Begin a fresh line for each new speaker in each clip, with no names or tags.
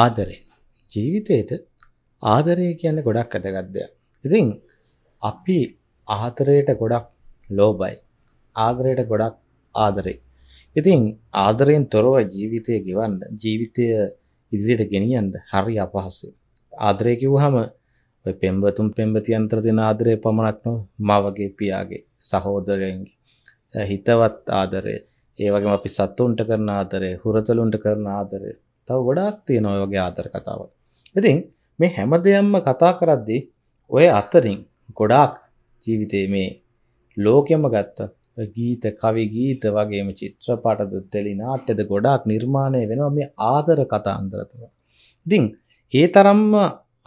ආදරේ. ජීවිතේට ආදරය කියන්න ගොඩක් ඇදගත්දයක්. ඉතින් අපි ආතරයට ගොඩක් ලෝබයි. ආදරයට ගොඩක් ආදරේ. ඉතින් ආදරයෙන් තොරව ජීවිතය ගෙවන්න ජීවිතය ඉදිරියට ගෙනියන්ට හරි අපහස්සු. ආදරය කිව්හම පෙම්බතුම් පෙම්බති අන්තර දෙන ආදරය පමණක්නො මවගේ පියාගේ සහෝදරයන්ගේ. හිතවත් ආදරය ඒවගේ අපි සත්තුන්ට කරන ආදරය හුරතලුන්ට කරන ආදරය තව ගොඩක් තියෙන ඔයගේ ආතර කතාව. ඉතින් මේ හැම දෙයම්ම කතා කරද්දි ඔය අතරින් ගොඩාක් ජීවිතයේ මේ ලෝකෙම ගත්ත ගීත කවි ගීත වගේම චිත්‍රපටද තෙලි නාට්‍යද ගොඩාක් නිර්මාණය වෙනවා මේ ආදර කතා අන්දරතුව. ඉතින් ඒ තරම්ම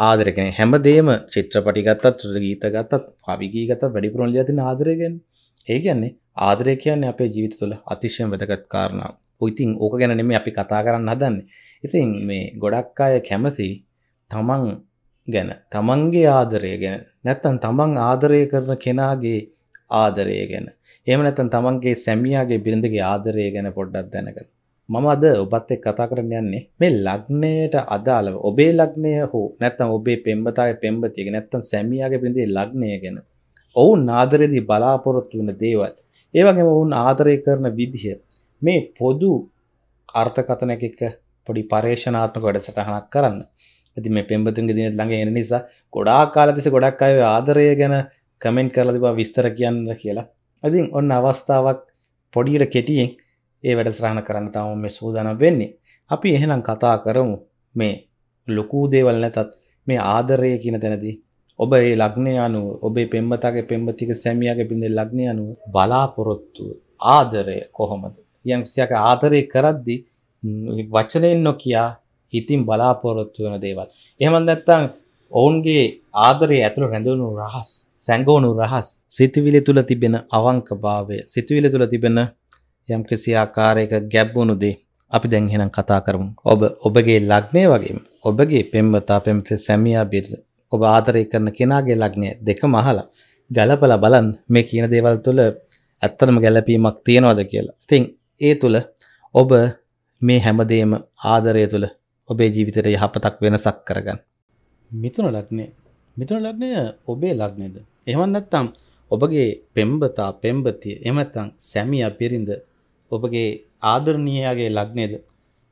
ආදරකෙන හැමදේම චිත්‍රපටි ගත්තත් ගීත ගත්තත් පවිගීගත වැඩිපුරොන්ලි ඇතින ආදරයගෙන් ඒ කියන්නේ ආදරය කියන්නේ අපේ ජීවිත තුළ අතිශයම වැදගත් කාරණාව. ඉතින් ඕක ගැන නෙමේ අපි කතා කරන්න හදන්නේ. ඉතින් මේ ගොඩක් අය කැමති තමන් ගැන තමන්ගේ ආදරය ගැන නැත්තම් තමන් ආදරය කරන කෙනාගේ ආදරය ගැන. එහෙම නැත්තම් තමන්ගේ සැමියාගේ බිරිඳගේ ආදරය ගැන පොඩ්ඩක් දැනගන්න. මම අද ඔබත් එක්ක කතා කරන්න යන්නේ මේ ලග්නයට අදාළව ඔබේ ලග්නය හෝ නැත්තම් ඔබේ පෙම්බතාගේ පෙම්බතියගේ නැත්තම් සැමියාගේ බිරිඳේ ලග්නය ගැන. ඔවුන් ආදරයේදී බලාපොරොත්තු වෙන දේවල් ඒ වගේම ඔවුන් ආදරය කරන විදිහ මේ පොදු අර්ථකතනක එක පොඩි පර්ේෂනාත්මක වැඩසටහනක් කරන්න ඇති මේ පෙම්බතුන්ගේ දිනත් ළඟ එන නිසා ගොඩා කාලතිස ගොඩක් අය ආදරය ගැන කමෙන්ට් කරලා තිබා විස්තර කියන්න කියලා ඇතින් ඔන්න අවස්ථාවක් පොඩියට කෙටියෙන් ඒ වැඩසරහණ කරන්න තම මේ සූදානම් වෙන්නේ අපි එහෙනම් කතා කරමු මේ ලොකූ දේවල් නැතත් මේ ආදරය කියන තැනදී ඔබ ඒ ලග්නය අනුව ඔබේ පෙම්බතගේ පෙම්බතික සැමියගේ පිඳ ලග්නය අනුව බලාපොරොත්තු ආදරය කොහොමද යම්සියක ආදරය කරද්දි වචනයෙන් නොකියා හිතින් බලාපොරොත්තු වෙන දේවල්. එහෙම නැත්නම් ඔවුන්ගේ ආදරය ඇතුළ රැඳවුණු රහස්, සැඟවුණු රහස්, සිතුවිලි තුල තිබෙන අවංකභාවය, සිතුවිලි තුල තිබෙන යම්කිසි ආකාරයක ගැබ්වුණු දේ අපි දැන් එහෙනම් කතා කරමු. ඔබ ඔබගේ ලග්නය වගේම ඔබගේ පෙම්වතා පෙම්වතේ සැමියා බිරිඳ ඔබ ආදරය කරන කෙනාගේ ලග්නය දෙකම අහලා ගලපලා බලන්න මේ කියන දේවල් තුළ ඇත්තටම ගැළපීමක් තියනවද කියලා. ඉතින් ඒ තුළ ඔබ මේ හැමදේම ආදරය තුළ ඔබේ ජීවිතයට යහපතක් වෙනසක් කරගන්න. මිතුන ලක්නේ මිතුන ලක්නය ඔබේ ලක්නේද. එහමන්නත්තම් ඔබගේ පෙම්බතා පෙම්බතිය එමත්තං සැමිය පිරිඳ ඔබගේ ආදරණයගේ ලක්නේද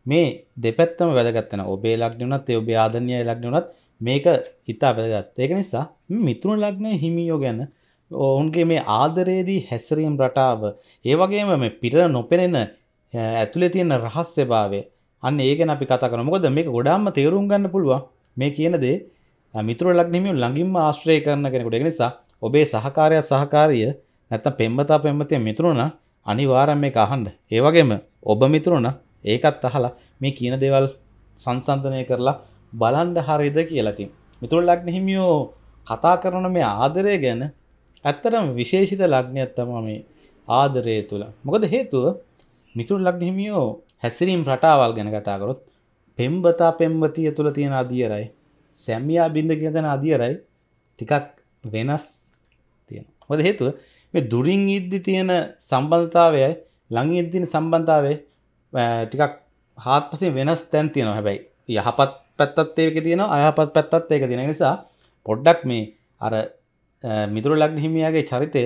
මේ දෙපැත්තම වැදගත්තන ඔබේ ලක්නනත් ඔබේ ආදරණය ලක්නනත් මේක ඉතා වැදගත් ඒක නිසා මිතුන ලක්නය හිමියෝ ගැන ඔවුන්ගේ මේ ආදරයේදී හැසිරීම් රටාව ඒවගේම මේ පිර නොපෙනෙන ඇතුළේ තියෙන රහස්්‍ය භාවය අන්න ඒක අපි කතා කර මොකද මේක ගොඩාම්ම තේරුම් ගන්න පුළුවන් මේ කියන දේ මිතුර ලක්නිමියු ළඟින්ම ආශ්‍රය කරන කෙනෙකුට නිසා ඔබේ සහකාරය සහකාරිය නැත්තම් පෙම්බතා පෙම්මතිය මිතුරුණ අනිවාරම් මේ අහන්ඩ ඒවගේම ඔබ මිතුරුණ ඒකත් අහලා මේ කියන දේවල් සංසන්ධනය කරලා බලන්ඩ හරිද කියලතින් මිතුර ලක්නහිමියෝ කතා කරන මේ ආදරය ගැන ඇත්තටම විශේෂිත ලග්නයක් තමා මේ ආදරය තුළ මොකද හේතුව මිතුරු ලග්නහිමියෝ හැසිරීම් රටාවල් ගැන කතාකරොත් පෙම්බතා පෙම්වතිය තුළ තියෙන අදියරයි සැමියා බිඳ ගැන අදියරයි ටිකක් වෙනස් තියෙන හොද හේතුව මේ දුරින් ඉද්දි තියෙන සම්බන්ධතාවයයි ළඟ ඉද්දින සම්බන්ධාවේ ටිකක් හාත්පසින් වෙනස් තැන් තියෙනවා හැබැයි යහපත් පැත්තත් ඒක තියෙනවා අයහපත් පැත්තත් ඒක තියෙන නිසා පොඩ්ඩක් මේ අර මිතුර ලක්න හිමියගේ චරිතය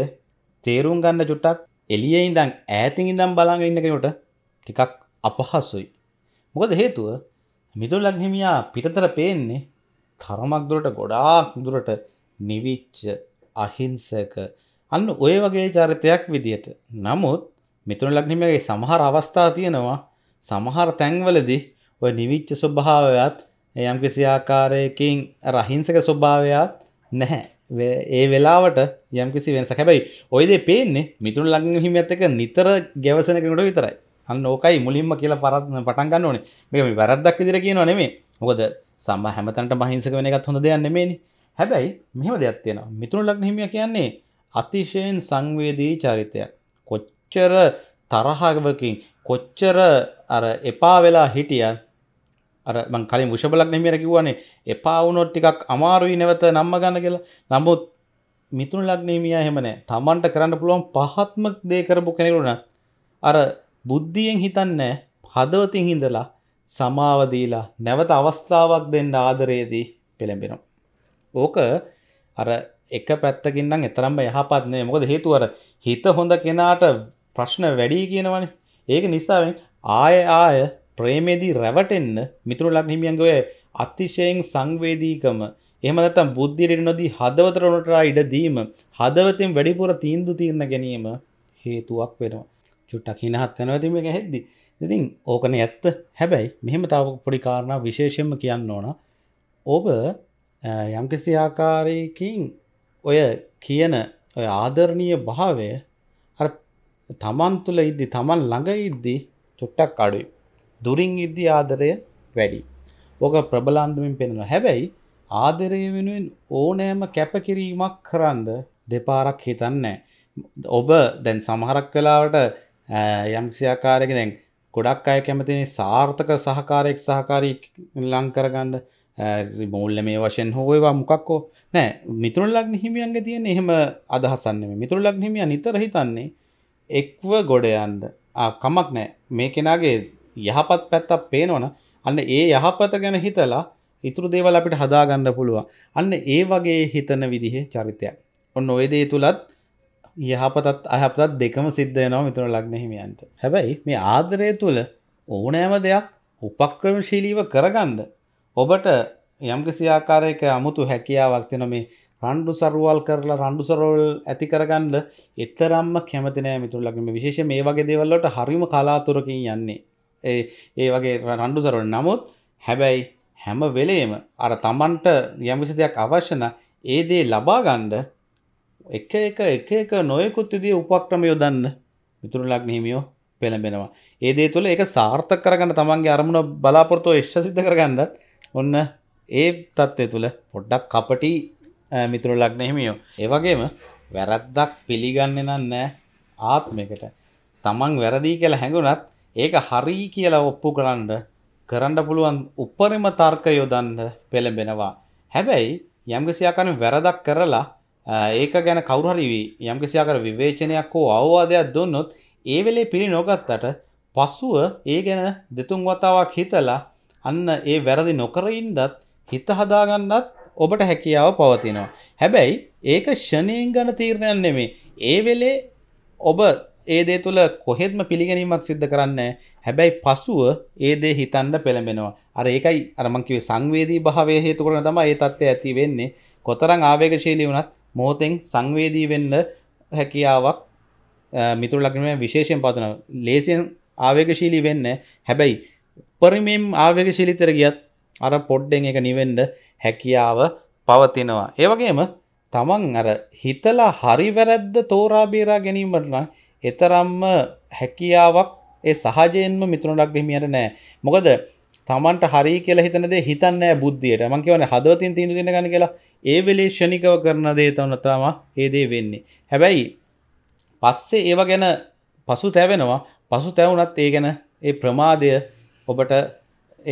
තේරුම් ගන්න චුට්ටක් එලිය ඉඳං ඈතින් ඉඳම් බලාග ඉන්නකෙනට ටිකක් අපහස්සුයි. මොකද හේතුව මිතුර ලක්හිමියා පිටතර පේන්නේ තරමක්දුරට ගොඩාක් දුරට නිවිච්ච අහිංසක අන්න ඔය වගේ චරිතයක් විදියට නමුත් මිතුර ලක්නිමගේ සමහර අවස්ථා තියෙනවා සමහර තැන්වලදි ඔය නිවිච්ච ස්වභාවයත් යම්කිසි ආකාරයකින් රහිංසක ස්වභාවයක් නැහැ ඒ වෙලාවට යම්කිසි වෙනස හැබැයි ඔයදේ පේන්නේ මිතුන් ලඟ හිමඇත්තක නිතර ගැවසනකට විතරයි අන්න ඕකයි මුලින්ම කියලා පරත්න පටන්ගන්න ඕනේ මේ වැරද්දක් විදිර කියන නෙමේ මොකද සම්ම හැමතන්ට මහිංසක වෙන එකත් හොඳ දෙයන්න මේනි හැබැයි මෙහම දෙයක්ත්තියෙන මිතුන් ලක්න හිමිය කියන්නේ අතිශයෙන් සංවේදී චරිතයක් කොච්චර තරහාගවකින් කොච්චර අර එපා වෙලා හිටියන් අර මං කලින් විෂබලක් නෙමෙර කිව්වනේ එපා වුණොත් ටිකක් අමාරුයි නැවත නම්ම ගන්න කියලා නමුත් මිතුන ලග්නේමියා එහෙම නැහැ තමන්ට කරන්න පුළුවන් පහත්ම දේ කරපු කෙනෙකුට අර බුද්ධියෙන් හිතන්නේ හදවතින් ඉඳලා සමාව දීලා නැවත අවස්ථාවක් දෙන්න ආදරයේදී පෙළඹෙනවා ඕක අර එක පැත්තකින් නම් එතරම්ම යහපත් නෑ මොකද හේතුව අර හිත හොඳ කෙනාට ප්‍රශ්න වැඩි කියනවනේ ඒක නිසාවෙන් ආය ආය ප්‍රේමේදී රැවටෙන්න මිතුරු ලක්හිමියන්ගේ අතිශයෙන් සංවේදීකම එහෙම නැත්නම් බුද්ධියට නොදී හදවතට උනටලා ඉඩ දීම හදවතෙන් වැඩිපුර තීන්දුව තීරණ ගැනීම හේතුවක් වෙනවා චුට්ටක් හිනහත් වෙනවා ඉතින් මේක හෙද්දි ඉතින් ඕකනේ ඇත්ත හැබැයි මෙහෙම තව පොඩි කාරණා විශේෂයෙන්ම කියන්න ඕන ඔබ යම්කිසි ආකාරයකින් ඔය කියන ඔය ආදරණීය භාවය අර තමන් තුළ ඉද්දි තමන් ළඟ ඉද්දි චුට්ටක් අඩුයි දුරින් ඉද්දි ආදරය වැඩි. ඕක ප්‍රබලාන්දමින් පෙනෙන හැබැයි ආදරය වෙනුවෙන් ඕනෑම කැපකිරීමක් කරන්න දෙපාරක් හිතන්න. ඔබ දැන් සමහරක් වෙලාවට යම්සියාකාරයක දැන් ගොඩක් අය කැමතින සාර්ථක සහකාරයෙක් සහකාරී ලංකරගන්න මූල්ල මේ වශයෙන් හෝයවා මොකක්කෝ නෑ මිතුරල්ලක් හිමියන්ගේ තියෙන එහෙම අදහසන්නේ මිතුරලක් හිමිය නිතර හිතන්නේ එක්ව ගොඩයන්ද කමක් නෑ මේ කෙනගේ යහපත් පැත්තක් පේනවන අන්න ඒ යහපත ගැන හිතලා ඉතුරු දේවල් අපිට හදාගන්න පුළුවන් අන්න ඒ වගේ හිතන විදිහේ චරිතයක් ඔන්න ඔය දේ තුළත් යහපතත් අහපතත් දෙකම සිද්ධයනවා මිතුර ලක්නෙහිමියන්ට හැබැයි මේ ආදරය තුළ ඕනෑම දෙයක් උපක්‍රමශීලීව කරගන්න ඔබට යම්කිසි ආකාරයක අමුතු හැකියාවක් තින මේ රණ්ඩු සරුවල් කරලා රණ්ඩු සරෝල් ඇති කරගන්න එතරම්ම කැමතිනෑ මිතුරලගම විශේෂ මේ වගේ දේවල්ලට හරිම කලාතුරකින් යන්නේ ඒ ඒ වගේ රණ්ඩු සරුවන නමුත් හැබැයි හැම වෙලේම අර තමන්ට යම්කිසි දෙයක් අවශ්‍යන ඒ දේ ලබාගණ්ඩ එක එක එක එක නොයකුත් විදිය උපක්‍රම යොදන්න මිතුරුලක් නහිමියෝ පෙළඹෙනවා ඒ දේ තුළ එක සාර්ථක කරගන්න තමන්ගේ අරමුණ බලාපොරොත්තුව එශ්ෂ සිද්ධ කරගන්නත් ඔන්න ඒ තත්ත්වය තුළ පොඩ්ඩක් කපටි මිතුරුලක් නහිමියෝ ඒවගේම වැරද්දක් පිළිගන්න නන්නෑ ආත්මකට තමන් වැරදිී කියලා හැඟුනත් ඒක හරි කියලා ඔප්පු කරන්න කරන්න පුළුවන් උපරිම තර්ක යොදන්න පෙළඹෙනවා. හැබැයි යම්කිසියාකන වැරදක් කරලා ඒක ගැන කවුරහරි යම්කිසියාකර විවේචනයක් හෝ අවවාදයක් දුන්නොත් ඒ වෙලේ පිළි නොගත්තට පසුව ඒ ගැන දෙතුන් වතාවක් හිතලා අන්න ඒ වැරදි නොකරඉන්ඩත් හිත හදාගන්නත් ඔබට හැකියාව පවතිනවා. හැබැයි ඒක ෂණයෙන් ගන තීරණයන් නෙමේ ඒ වෙලේ ඔබ ඒදේ තුළ කොහෙත්ම පිළිගැනීමක් සිද්ධ කරන්න හැබැයි පසුව ඒදේ හිතන්න පෙළඹෙනවා අර ඒකයි අරමංකිවේ සංවේදී භාවය හේතුකරන තම ඒ තත්ත්වය ඇති වෙන්නේ කොතරං ආවේගශීලී වුණත් මෝතෙන් සංවේදී වෙන්න හැකියාවක් මිතුරු ලක්ෂණය විශේෂයෙන් පවතන ලේසියෙන් ආවේගශීලී වෙන්න හැබැයි උපරිමයෙන් ආවේගශීලීතර ගියත් අර පොඩ්ඩෙන් එක නිවෙන්න හැකියාව පවතිනවා ඒ වගේම තමන් අර හිතලා හරි වැරද්ද තෝරා බේරා ගැනීමට නම් එතරම්ම හැකියාවක් ඒ සහජයෙන්ම මිතුරනක් බිහිමියට නෑ මොකද තමන්ට හරි කියලා හිතනද හිතන්න බුද්ධියට මං කියවන හදවතින් තීන්දුව ගන්න කියලා ඒ වෙලේ ෂණිකව කරන දේ තමයි තමයි ඒ දේ වෙන්නේ හැබැයි පස්සේ ඒව ගැන පසු තැවෙනවා පසු තැවුනත් ඒ ගැන ඒ ප්‍රමාදය ඔබට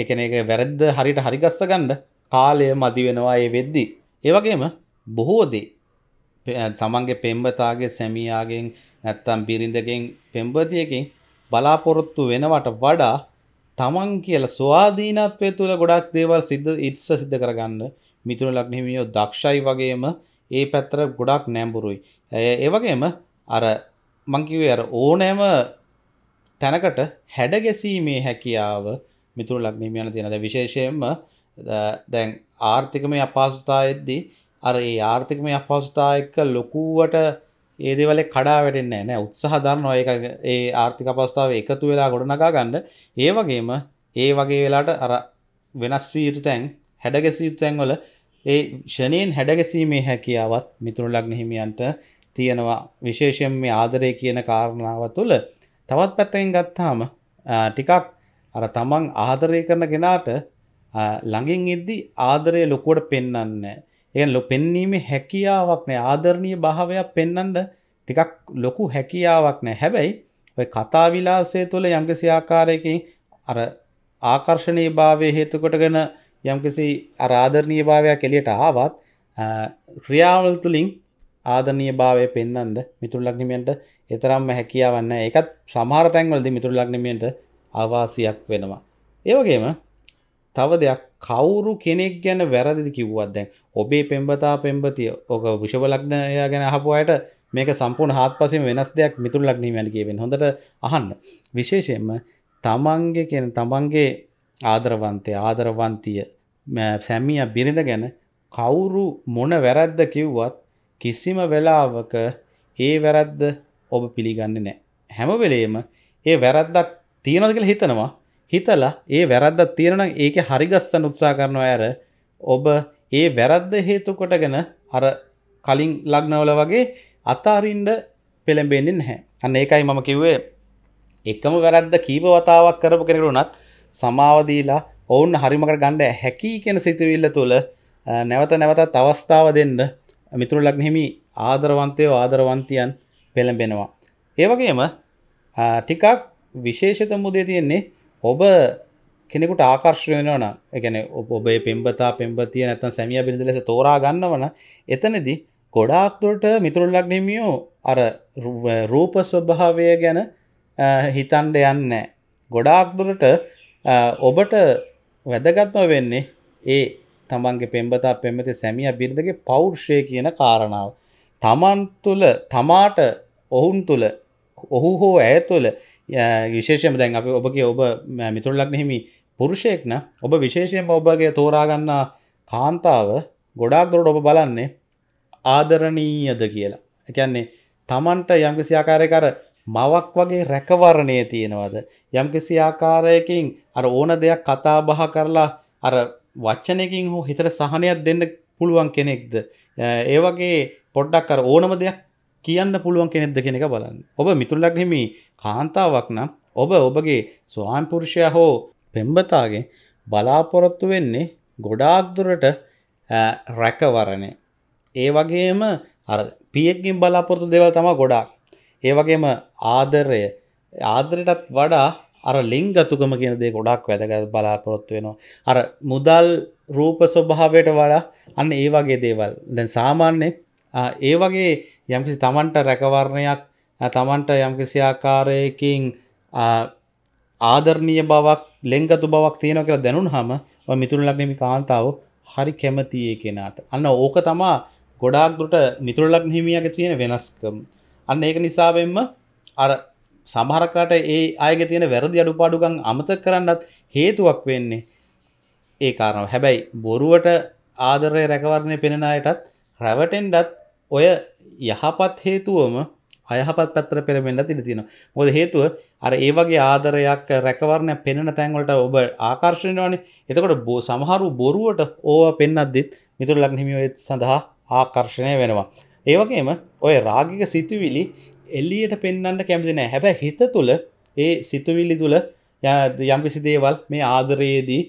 ඒකන එක වැරද්ද හරිට හරිගස්ස ගණ්ඩ කාලය මදි වෙනවා ඒ වෙද්දි ඒවගේම බොහෝදේ තමන්ගේ පෙම්බතාගේ සැමියාගෙන් නැත්තම් බිරිඳගෙන් පෙම්බතියකින් බලාපොරොත්තු වෙනවට වඩා තමන් කියලා ස්වාධීනත්වය තුළ ගොඩක් දේවල් සිද්ධ ඉත්ස සිද්ධ කරගන්න මිතුරු ලක්නහිමියෝ දක්ෂයි වගේම ඒ පැත්තර ගොඩක් නැම්බුරුයි. ඒවගේම අර මංකිවේ අර ඕනෑම තැනකට හැඩගැසීමේ හැකියාව මිතුරු ලක්නහිමියන තියෙනද විශේෂයෙන්ම දැන් ආර්ථිකමය අපහසුතායද්දී අර ඒ ආර්ථිකමය අපහසුතා එක්ක ලොකුවට ඒදවල කඩා වැඩෙන්න නෑ උත්සාහදන්න ඔය ඒ ආර්ථික පස්ථාව එකතු වෙලා ගොඩනගා ගන්න ඒ වගේම ඒ වගේ වෙලාට අර වෙනස් වී යුතු තැන් හැඩගැසියුතු තැන්වල ඒ ෂනයෙන් හැඩගැසීමේ හැකියාවත් මිතුරුලක් හිමියන්ට තියෙනවා විශේෂයෙන් මේ ආදරය කියන කාරණාව තුළ තවත් පැත්තෙන් ගත්තාම ටිකක් අර තමන් ආදරය කරන ගෙනාට ළඟින් ඉද්දි ආදරය ලොකුවට පෙන්න්නන්නේ එයන් ලො පෙන්නීමේ හැකියාවක් නෑ ආදරණය භාවයක් පෙන්නන්ඩ ටිකක් ලොකු හැකියාවක් නෑ හැබැයි ඔය කතාවිලාසය තුළ යම්කිසි ආකාරයකින් අර ආකර්ශණය භාවය හේතුකොටගෙන යම්කිසි අරාධරණය භාවයක් එලියට ආවත් ක්‍රියාවල් තුළින් ආදනය භාවය පෙන්න්නද මිතුර ලක්නිමෙන්ට එතරම්ම හැකියාවන්න එකත් සමාරතැන්වලද මිතුර ලක්නිමෙන්ට අවාසියක් වෙනවා. ඒවගේම තව දෙයක් කවුරු කෙනෙක් ගැන වැරදිදි කිව්වත් දැන් ඔබේ පෙම්බතා පෙම්බතිය ඕක විෂවලග්නය ගැන අහපු අයට මේක සම්පූර්ණ හත්පසින් වෙනස් දෙයක් මිතුරු ලග්නී ගැන කියවෙන හොඳට අහන්න විශේෂයෙන්ම තමන්ගේ කියන තමන්ගේ ආදරවන්තය ආදරවන්තිය සැමිය බිරිඳ ගැන කවුරු මොන වැරද්ද කිව්වත් කිසිම වෙලාවක ඒ වැරද්ද ඔබ පිළිගන්න නෑ හැම වෙලේම ඒ වැරද්දක් තියෙනද කියලා හිතනවා හිතලා ඒ වැරද්දක් තියෙනවා නම් ඒක හරිගස්සන්න උත්සාහ කරනවා ඇර ඔබ ඒ වැරද්ද හේතු කොටගෙන අර කලින් ලග්නවල වගේ අතාරින්න පෙළඹෙන්නේ නැහැ. අන්න ඒකයි මම කිව්වේ එකම වැරද්ද කීප වතාවක් කරපු කෙනෙකුට උනත් සමාව දීලා ඔවුන් හරිමකට ගන්න හැකි කියන සිතුවිල්ල තුළ නැවත නැවතත් අවස්ථාව දෙන්න මිතුරු ලග්නෙහිමි ආදරවන්තයෝ ආදරවන්තියන් පෙළඹෙනවා. ඒ වගේම ටිකක් විශේෂිත මුදේ තියෙන්නේ ඔබ කෙනෙකුට ආකර්ශය වෙනවන එකන ඔබේ පෙම්බතා පෙම්බතිය නැතන් සැමිය බිඳ ලෙස තෝරා ගන්නවන එතනදි ගොඩාක්තුරට මිතුරුල්ලක් නෙමියෝ අර රූප ස්වභාවය ගැන හිතන්ඩ යන්න ගොඩාක්දුරට ඔබට වැදගත්ම වෙන්නේ ඒ තමන්ගේ පෙම්බතා පෙමති සැමිය බිරිඳගේ පෞර්ෂය කියන කාරණාව. තමන් තුළ තමාට ඔවුන් තුළ ඔහු හෝ ඇය තුළ විශේෂයම දැන් අප ඔබගේ ඔබ මිතුරලක් නෙහිමි පුරුෂයෙක්න ඔබ විශේෂයෙන් ඔබගේ තෝරාගන්නා කාන්තාව ගොඩාක් දොරට ඔබ බලන්නේ ආදරණීයද කියලා. එකන්නේ තමන්ට යම්කිසි ආකාරයකර මවක් වගේ රැකවරණය තියෙනවද. යම්කිසි ආකාරයකින් අර ඕන දෙයක් කතා බහ කරලා අර වච්චනයකින් හෝ හිතර සහනයක් දෙන්න පුළුවන් කෙනෙක්ද. ඒවගේ පොඩ්ඩක් අර ඕනම දෙයක් කියන්න පුළුවන් කෙනෙක්ද කෙනෙක බලන්න ඔබ මිතුල්ලක් හිමි කාන්තාවක් නම් ඔබ ඔබගේ ස්වාම්පුරුෂය හෝ පෙම්බතාගේ බලාපොරොත්තු වෙන්නේ ගොඩාක්දුරට රැකවරණය ඒ වගේම අර පියෙක්ගින් බලාපොරතු දෙවල් තම ගොඩාක් ඒ වගේම ආදරය ආදරයටත් වඩා අර ලිංගතුකම කියන දේ ගොඩක් වැදගත් බලාපොරොත්තු වෙනවා අර මුදල් රූප ස්වභාවයට වඩා අන්න ඒ වගේ දේවල් දැන් සාමාන්‍යයෙන් ඒ වගේ යම්කිසි තමන්ට රැකවරණයක් තමන්ට යම්කිසි ආකාරයකින් ආදරණීය බවක් ලෙංගතු බවක් තියෙනවා කියලා දැනුනහම ඔය මිතුරු ලග්නේ කාන්තාව හරි කැමති ඒ කෙනාට. අන්න ඕක තමා ගොඩාක් දුරට මිතුරු ලග්න හිමියාගේ තියෙන වෙනස්කම. අන්න ඒක නිසා වෙන්න අර සමහරකට ඒ අයගේ තියෙන වැරදි අඩුපාඩුකම් අමතක කරන්නත් හේතුවක් වෙන්නේ ඒ කාරණාව. හැබැයි බොරුවට ආදරය රැකවරණය පෙනෙන අයටත් රැවටෙන්නත් ඔය යහපත් හේතුවම අයහපත් පැත්තර පෙරමෙන්ට තිරි තියෙන මොද හේතුව අර ඒවගේ ආදරයක් රැකවරණය පෙනෙන තැන්වලට ඔබ ආකර්ශණයවානේ එතකොට බෝ සමහරු බොරුවට ඕව පෙන්න්නදදිත් මිතුර ලක්නිමියත් සඳහා ආකර්ශණය වෙනවා. ඒවගේම ඔය රාගික සිතුවිලි එල්ලියට පෙන්න්නට කැමතින හැබැ හිත තුළ ඒ සිතුවිලි තුළ යම්කිසි දේවල් මේ ආදරයේදී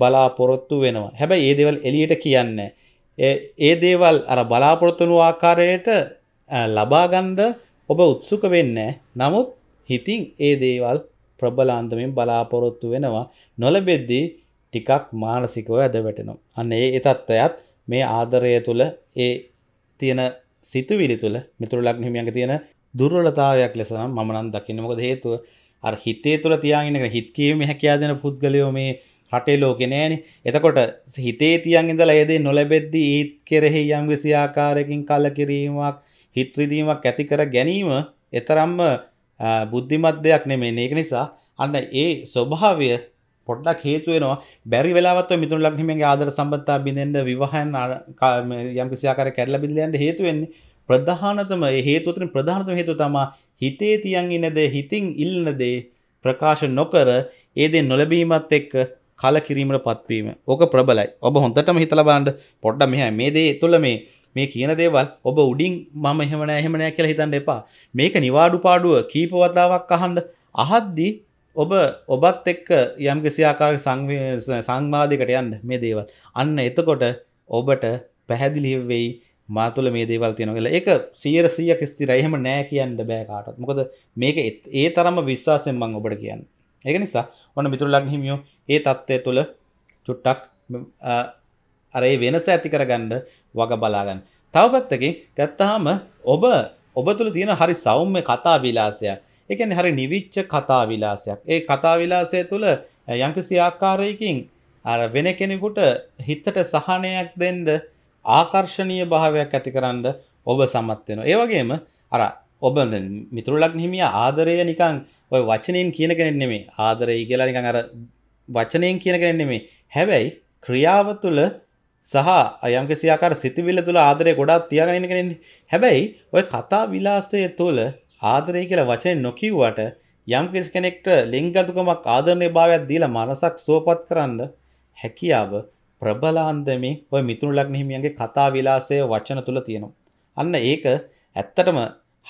බලාපොරොත්තු වෙනවා හැබැ ඒ දෙවල් එලියට කියන්නේ ඒ දේවල් අර බලාපොරොත්තුනු ආකාරයට ලබාගන්ඩ ඔබ උත්සුක වෙන්න නමුත් හිතින් ඒ දේවල් ප්‍රබලාන්දමින් බලාපොරොත්තු වෙනවා නොලබෙද්දී ටිකක් මානසිකව ඇද වැටෙනවා. අන්න ඒ එතත්වයත් මේ ආදරය තුළ ඒ තියෙන සිතුවිලි තුළ මිතුරු ලක්නිමියන්ගේ තියෙන දුර්වලතාවයක් ලෙස මනන් දකින්න මොකද හේතුව අර හිතේ තුළ තියාගෙන හිත්කීම හැකයා දෙන පුද්ගලයෝ මේ හටේ ලෝකෙ නෑන එතකොට හිතේ තියන් ඉඳලා ඒදේ නොලැබෙද්දි ඒත් කෙරෙහි යම් විසි ආකාරයකින් කල කිරීමක් හිත්‍රදීමක් ඇති කර ගැනීම එතරම්ම බුද්ධිමත් දෙයක් නෙමේ ඒක නිසා අන්න ඒ ස්වභාවය පොඩ්ඩක් හේතුවෙනවා බැරි වෙලාවත් මිතුන් ලක්නිමගේ ආදර සම්බත්තා බිඳෙන්ට විවාහන් යම් කිසියාකාර කැරල බිඳලයන්ට හේතුවෙන්නේ ප්‍රධානතම හේතුවතින් ප්‍රධානතම හේතු තමා හිතේ තියන් ඉන්නදේ හිතින් ඉල්ලනදේ ප්‍රකාශ නොකර ඒදේ නොලබීමත් එක්ක කලකිරීමට පත්වීම ඕක ප්‍රබලයි ඔබ හොඳටම හිතලා බලන්න පොඩ්ඩක් මෙහා මේ දේ තුළ මේ මේ කියන දේවල් ඔබ උඩින් මම එහෙම නෑ එහෙම නෑ කියලා හිතන්න එපා මේක නිවාඩු පාඩුව කීප වතාවක් අහන්න අහද්දී ඔබ ඔබත් එක්ක යම් කිසි ආකාර සංවාදයකට යන්න මේ දේවල් අන්න එතකොට ඔබට පැහැදිලි වෙයි මා තුළ මේ දේවල් තියෙනවා කියලා. ඒක 100% ස්ථිරයි. එහෙම නෑ කියන්න බෑ කාටවත්. මොකද මේක ඒ තරම්ම විශ්වාසයෙන් මම ඔබට කියන්නේ. ඒක නිසා ඔන්න මිතුරලක් හිමියෝ ඒ තත්ත්වය තුළ චුට්ටක් අරේ වෙනස ඇති කරගන්න වග බලාගන්න තව පත්තකින් ගත්තාම ඔබ ඔබ තුළ තියෙන හරි සෞම්‍ය කතා විලාසයක් එකන හරි නිවිච්ච කතා විලාසයක් ඒ කතා විලාසය තුළ යංකිසි ආකාරයකින් අර වෙන කෙනෙකුට හිත්තට සහනයක් දෙන්ඩ ආකර්ශණීය භාවයක් ඇති කරන්න ඔබ සමත් වෙන ඒවගේම අර ඔබ මිතුරුලක් හිමිය ආදරය නිකං ඔය වචනයෙන් කියන කෙනෙක් නෙමේ ආදරය කියලා නිකන් අර වචනයෙන් කියන කෙනෙක් නෙමේ හැබැයි ක්‍රියාව තුළ සහ අයම් කිසියාකාර සිතිවිල්ල තුළ ආදරය ගොඩක් තියාගෙන කෙනෙන්නේ. හැබැයි ඔය කතා විලාසය තුළ ආදරය කියලා වචනේ නොකිව්වට යම් කිසි කෙනෙක්ට ලිංගතුකමක් ආදරණීය භාවයක් දීලා මනසක් සුවපත් කරන්න හැකියාව ප්‍රබලාන්දමේ ඔය මිතුරු ලග්න හිමියන්ගේ කතා විලාසය වචන තුළ තියෙනවා. අන්න ඒක ඇත්තටම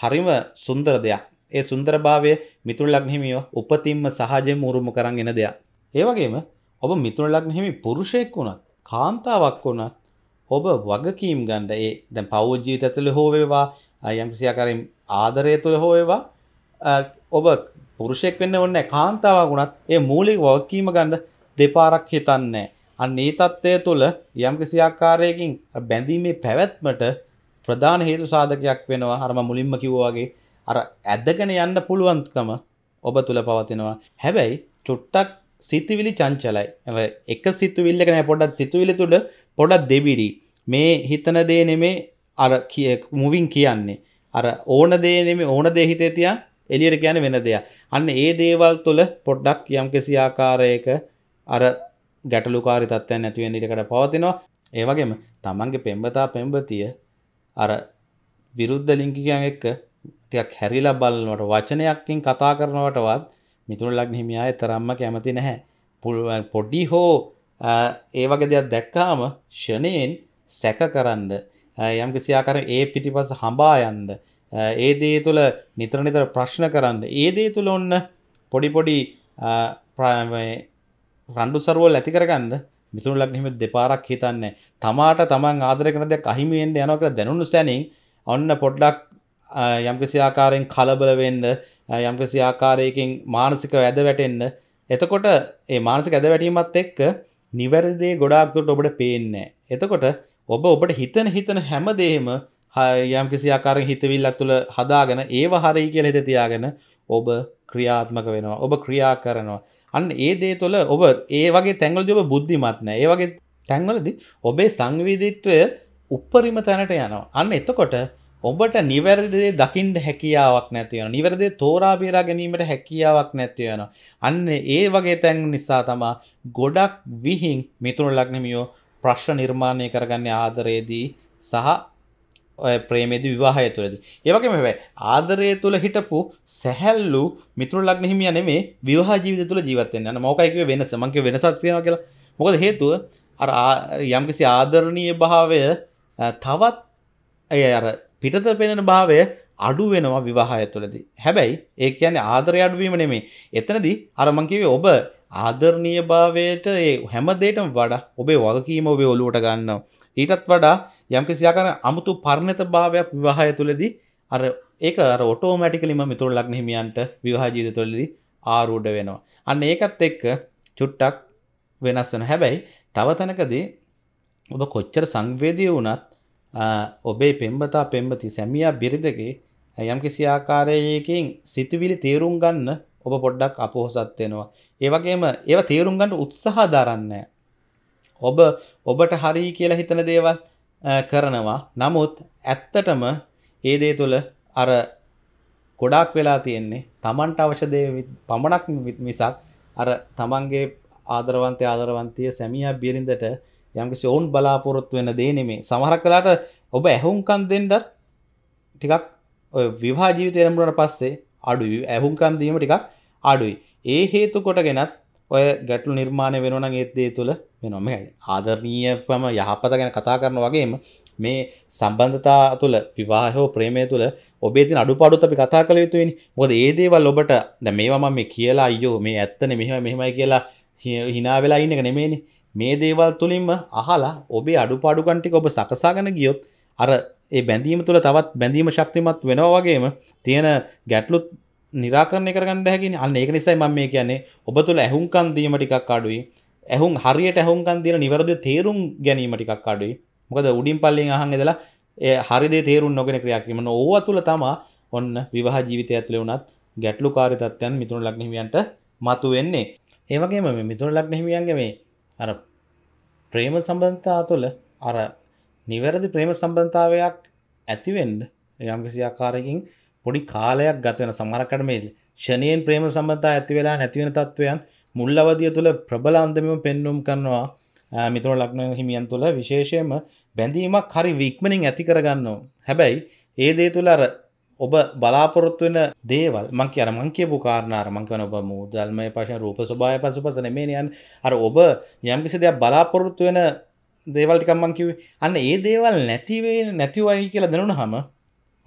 හරිම සුන්දර දෙයක්. ඒ සුන්දරභාවය මිතුරු ලග්නහිමියෝ උපතින්ම සහජයෙන් උරුම කරන් එන දෙයක්. ඒ වගේම ඔබ මිතුරු ලග්නහිමි පුරුෂයෙක් වුණත් කාන්තාවක් වුණත් ඔබ වගකීම් ගණ්ඩ ඒ දැ පෞද්ජීත ඇතුළ හෝවේවා යම්සියාකරින් ආදරය තුළ හෝයවා ඔබ පුරුෂෙක් වෙන්න ඔන්න කාන්තාව ගුණත් ඒ මූලික වගකීම ගණ්ඩ දෙපාරක් හිතන්නේ අන්න ඒ තත්ත්වය තුළ යම්කිසියාකාරයකින් බැඳීමේ පැවැත්මට ප්‍රධාන හේතු සාධකයක් වෙනවා හරම මුලින්ම කිව්වාගේ අර ඇදගෙන යන්න පුළුවන්කම ඔබ තුළ පවතිනවා හැබැයි චුට්ටක් සිතුවිලි චංචලයි එක සිතුවිල්ලකන පොඩත් සිතුවිලි තුළ පොඩත් දෙවිඩි මේ හිතන දේ නෙමේ අර කිය මුවින් කියන්නේ අර ඕන දේ නෙමේ ඕන දේ හිතේ තියන් එලියට කියන වෙන දෙයක් අන්න ඒ දේවල් තුළ පොඩ්ඩක් යම් කිසි ආකාරයක අර ගැටලුකාරි තත්ත්වයන් නැතිවෙන් ඉටකට පවතිනවා ඒවගේම තමන්ගේ පෙම්බතා පෙම්බතිය අර විරුද්ධ ලිංකිකයන් එක්ක ටිකක් හැරිලා බලනවට වචනයක්කින් කතා කරනවටවත් මිතුරු ලග්න හිමියාය තරම්ම කැමති නැහැ. පුළුවන් පොඩි හෝ ඒ වගේ දෙයක් දැක්කාම ෂණයෙන් සැක කරන්න යම් කිසියාකර ඒ පිටිපස හඹා යන්න ඒ දේ තුළ නිතර නිතර ප්‍රශ්න කරන්න ඒ දේ තුළ ඔන්න පොඩිපොඩි රණ්ඩු සරුවල් ඇති කරගන්න මිතුරු ලක්නිම දෙපාරක් හිතන්න තමාට තමන් ආදරකන දෙයක් අහිමියෙන්ට යනකට දැනුණු සැනින් ඔන්න පොඩ්ඩක් යම්කිසි ආකාරයෙන් කලබල වෙන්න යම්කිසි ආකාරයකින් මානසික ඇද වැටෙන්න එතකොට ඒ මානසික ඇද වැටීමත් එක්ක නිවැරදිදේ ගොඩාක් දුරට ඔබට පේන්නේ එතකොට ඔබ ඔබට හිතන හිතන හැමදේම යම්කිසි ආකාරයෙන් හිතවිල්ලක් තුළ හදාගෙන ඒව හරයි කියලා හිත තියාගෙන ඔබ ක්‍රියාත්මක වෙනවා ඔබ ක්‍රියා කරනවා අන්න ඒ දේ තුළ ඔබ ඒ වගේ තැන්වලදී ඔබ බුද්ධිමත් නැහැ. ඒ වගේ තැන්වලදී ඔබේ සංවේදීත්වය උප්පරිම තැනට යනවා. අන්න එතකොට ඔබට නිවැරදිදේ දකිින්ට හැකියාවක් නැතිවන නිවැරදි තෝරාබේරා ගැනීමට හැකියාවක් නැතිවන. අන්න ඒ වගේ තැන් නිසා තමා ගොඩක් විහින් මිතුරු ලක්නමියෝ ප්‍රශ්න නිර්මාණය කරගන්න ආදරයේදී සහ ප්‍රේමේද විවාහය තුළද. ඒවගේ මෙවැයි ආදරය තුළ හිටපු සැහැල්ලු මිතුරු ලක්නහිමිය නෙමේ විවාහ ජීවිත තුළ ජීවතයෙන් යන මෝකයික වෙනස මංක වෙනසක්තියන කියලා මොකද හේතුව අර යම්කිසි ආදරණීය භාවය තවත් ඇය අර පිටත පෙනෙන භාවය අඩු වෙනවා විවාහය තුළදී. හැබැයි ඒ කියන්නේ ආදරය අඩුවීම නෙමෙයි. එතනදී අර මං කිව්වේ ඔබ ආදරණීය භාවයට ඒ හැම දෙයකටම වඩා ඔබේ වගකීම ඔබේ ඔලුවට ගන්නවා. ඊටත් වඩා යම්කිසි ආකාර අමුතු පරිණත භාවයක් විවාහය තුළදී අර ඒක අර ඔටෝමැටිකලිම මිතුරු ලග්න හිමියන්ට විවාහ ජීවිත තුළදී ආරූඪ වෙනවා. අන්න ඒකත් එක්ක චුට්ටක් වෙනස් වෙන හැබැයි තව තැනකදී ඔබ කොච්චර සංවේදී වුණත් ඔබේ පෙම්බතා පෙම්බති සැමියා බිරිඳගේ යම් කිසි ආකාරයකින් සිතුවිලි තේරුම් ගන්න ඔබ පොඩ්ඩක් අපොහොසත් වෙනවා. ඒ වගේම ඒවා තේරුම් ගන්න උත්සාහ දරන්නේ ඔබ ඔබට හරි කියලා හිතන දේවල් කරනවා. නමුත් ඇත්තටම ඒ දේ තුළ අර ගොඩාක් වෙලා තියෙන්නේ Tamanට අවශ්‍ය දේ පමණක් මිසක් අර Tamanගේ ආදරවන්තය ආදරවන්තිය සැමියා බිරිඳට යම්කිසි ඔවුන් බලාපොරොත්තු වෙන දේ නෙමේ සමහරක් වෙලාට ඔබ ඇහුම්කන් දෙන්නත් ටිකක් ඔය විවාහ ජීවිතය ලැබුණාට පස්සේ අඩුයි ඇහුම්කන් දීම ටිකක් අඩුයි ඒ හේතු කොටගෙනත් ඔය ගැටලු නිර්මාණය වෙනවා නම් ඒත් දේ තුල වෙනවා මේ ආදරණීයකම යහපත ගැන කතා කරන වගේම මේ සම්බන්ධතා තුළ විවාහ හෝ ප්‍රේමය තුළ ඔබේ තියෙන අඩුපාඩුත් අපි කතා කළ යුතු වෙන්නේ. මොකද මේ දේවල් ඔබට දැන් මේවා මම මේ කියලා අයියෝ මේ ඇත්තනේ මෙහෙම මෙහෙමයි කියලා hina වෙලා ඉන්න එක නෙමෙයිනේ. මේ දේවල් තුළින්ම අහලා ඔබේ අඩුපාඩුකන්ටික ඔබ සකසාගෙන ගියොත් අර ඒ බැඳීම තුළ තවත් බැඳීම ශක්තිමත් වෙනවා වගේම තියෙන ගැටලුත් නිරාකරණය කරගන්න හැකිනි අන්න ඒක නිසයි මම මේ කියන්නේ ඔබ තුළ ඇහුම්කන් දීම ටිකක් අඩුයි ඇහුම් හරියට ඇහුම්කන් දීලා නිවැරදි තේරුම් ගැනීම ටිකක් අඩුයි මොකද උඩින් පල්ලෙන් අහන් ඉඳලා ඒ හරි දේ තේරුම් නොගෙන ක්‍රියා කිරීම ඕව තුළ තමයි ඔන්න විවාහ ජීවිතය ඇතුළේ වුණත් ගැටලුකාරී තත්ත්වයන් මිතුරු ලග්න හිමියන්ට මතුවෙන්නේ ඒ වගේම මේ මිතුරු ලග්න හිමියන්ගේ මේ අර ප්‍රේම සම්බන්ධතා තුළ අර නිවැරදි ප්‍රේම සම්බන්ධතාවයක් ඇතිවෙන්ඩ යම්කිසි ආකාරයකින් පොඩි කාලයක් ගතවෙන සමරකට මේල් ෂණයෙන් ප්‍රේම සම්බන්ධතා ඇතිවෙලා නැතිවෙන තත්ත්වයන් මුල්ලවදිය තුළ ප්‍රබල අන්දමම පෙන්නුම් කරනවා මිතුර ලක්න හිමියන් තුළ විශේෂයම බැඳීමක් හරි වික්මනින් ඇති කරගන්නවා හැබැයි ඒ දේ තුළ අර ඔබ බලාපොරොත්තු වෙන දේවල් මං කියන මං කියපු කාරණාර මං කියන ඔබ මුදල්මය පශන රූප ස්වභාවය පසුපස නෙමෙයියන් අර ඔබ යම්කිසි දෙයක් බලාපොරොත්තු වෙන දේවල් ටිකක් මං කිව්වේ අන්න ඒ දේවල් නැති වෙයි නැති වෙයි කියලා දැනුනහම